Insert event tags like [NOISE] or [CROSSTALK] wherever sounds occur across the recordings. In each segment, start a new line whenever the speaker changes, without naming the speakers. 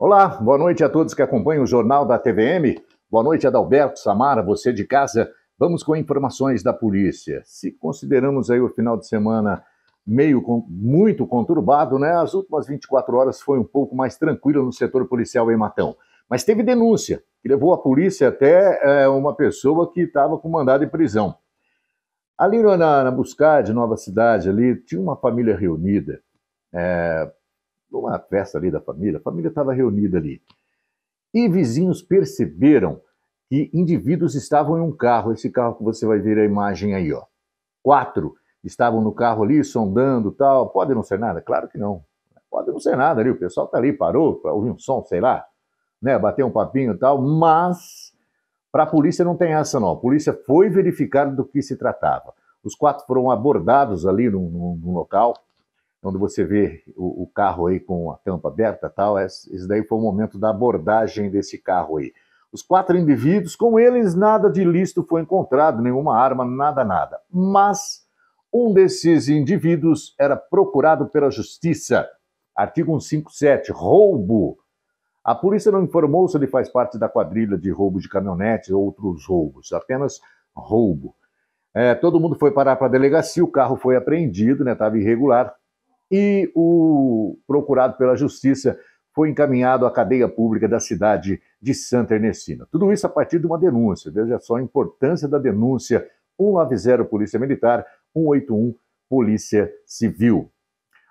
Olá, boa noite a todos que acompanham o Jornal da TVM. Boa noite, Adalberto, Samara, você de casa. Vamos com informações da polícia. Se consideramos aí o final de semana meio muito conturbado, né? As últimas 24 horas foi um pouco mais tranquilo no setor policial em Matão. Mas teve denúncia, que levou a polícia até é, uma pessoa que estava com mandado de prisão. Ali na, na Buscar, de Nova Cidade, ali, tinha uma família reunida. É, numa festa ali da família, a família estava reunida ali. E vizinhos perceberam que indivíduos estavam em um carro, esse carro que você vai ver a imagem aí, ó. Quatro estavam no carro ali, sondando tal. Pode não ser nada? Claro que não. Pode não ser nada ali, o pessoal está ali, parou para ouvir um som, sei lá, né, bater um papinho e tal, mas para a polícia não tem essa não. A polícia foi verificar do que se tratava. Os quatro foram abordados ali no, no, no local, onde você vê o, o, carro aí com a tampa aberta tal, esse daí foi o momento da abordagem desse carro aí. Os quatro indivíduos, com eles nada de listo foi encontrado, nenhuma arma, nada, nada. Mas um desses indivíduos era procurado pela justiça, artigo 157, roubo. A polícia não informou se ele faz parte da quadrilha de roubo de caminhonetes ou outros roubos, apenas roubo. É, todo mundo foi parar para a delegacia, o carro foi apreendido, estava né, irregular, e o procurado pela justiça foi encaminhado à cadeia pública da cidade de Santa Ernestina. Tudo isso a partir de uma denúncia. Veja só a importância da denúncia 190 Polícia Militar, 181 Polícia Civil.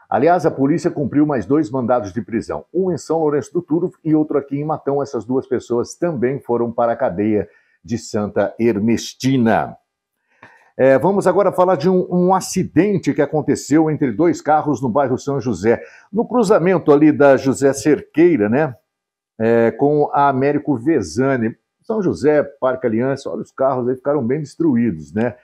Aliás, a polícia cumpriu mais dois mandados de prisão, um em São Lourenço do Turvo e outro aqui em Matão. Essas duas pessoas também foram para a cadeia de Santa Ernestina. É, vamos agora falar de um, um, acidente que aconteceu entre dois carros no bairro São José, no cruzamento ali da José Cerqueira, né? É, com a Américo Vezani. São José, Parque Aliança, olha, os carros aí ficaram bem destruídos, né?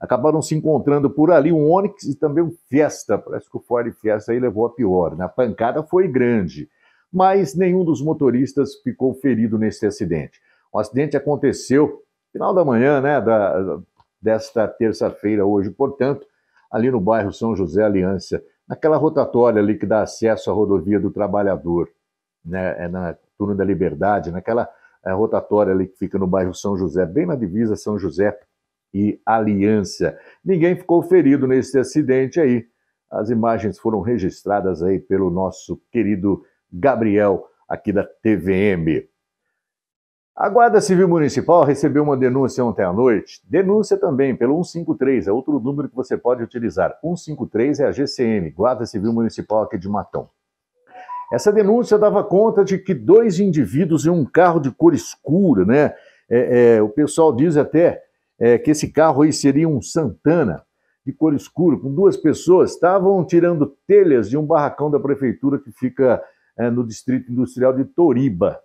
Acabaram se encontrando por ali um Onix e também um Fiesta. Parece que o Ford Fiesta aí levou a pior, né? A pancada foi grande, mas nenhum dos motoristas ficou ferido nesse acidente. O acidente aconteceu final da manhã, né? Da, desta terça-feira, hoje, portanto, ali no bairro São José Aliança, naquela rotatória ali que dá acesso à rodovia do Trabalhador, né, é na Turno da Liberdade, naquela eh, rotatória ali que fica no bairro São José, bem na divisa São José e Aliança. Ninguém ficou ferido nesse acidente aí. As imagens foram registradas aí pelo nosso querido Gabriel, aqui da TVM. A Guarda Civil Municipal recebeu uma denúncia ontem à noite. Denúncia também pelo 153, é outro número que você pode utilizar. 153 é a GCM, Guarda Civil Municipal aqui de Matão. Essa denúncia dava conta de que dois indivíduos em um carro de cor escura, né? É, é, o pessoal diz até é, que esse carro aí seria um Santana de cor escura, com duas pessoas, estavam tirando telhas de um barracão da prefeitura que fica é, no distrito industrial de Toriba.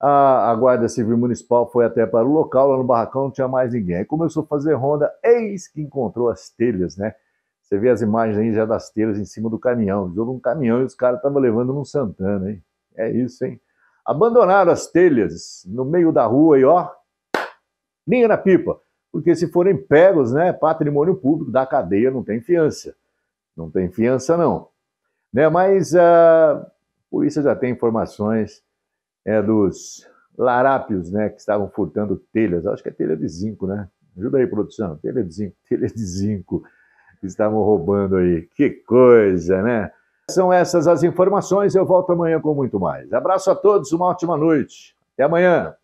A, a, Guarda Civil Municipal foi até para o local, lá no barracão não tinha mais ninguém. Aí começou a fazer ronda, eis que encontrou as telhas, né? Você vê as imagens aí já das telhas em cima do caminhão. Jogou um caminhão e os caras estavam levando num Santana, hein? É isso, hein? Abandonaram as telhas no meio da rua aí, ó. Linha na pipa. Porque se forem pegos, né? Patrimônio público da cadeia não tem fiança. Não tem fiança, não. Né? Mas ah, a polícia já tem informações é, dos larápios, né, que estavam furtando telhas, acho que é telha de zinco, né? Ajuda aí, produção, telha de zinco, [LAUGHS] telha de zinco, que estavam roubando aí. Que coisa, né? São essas as informações, eu volto amanhã com muito mais. Abraço a todos, uma ótima noite. Até amanhã.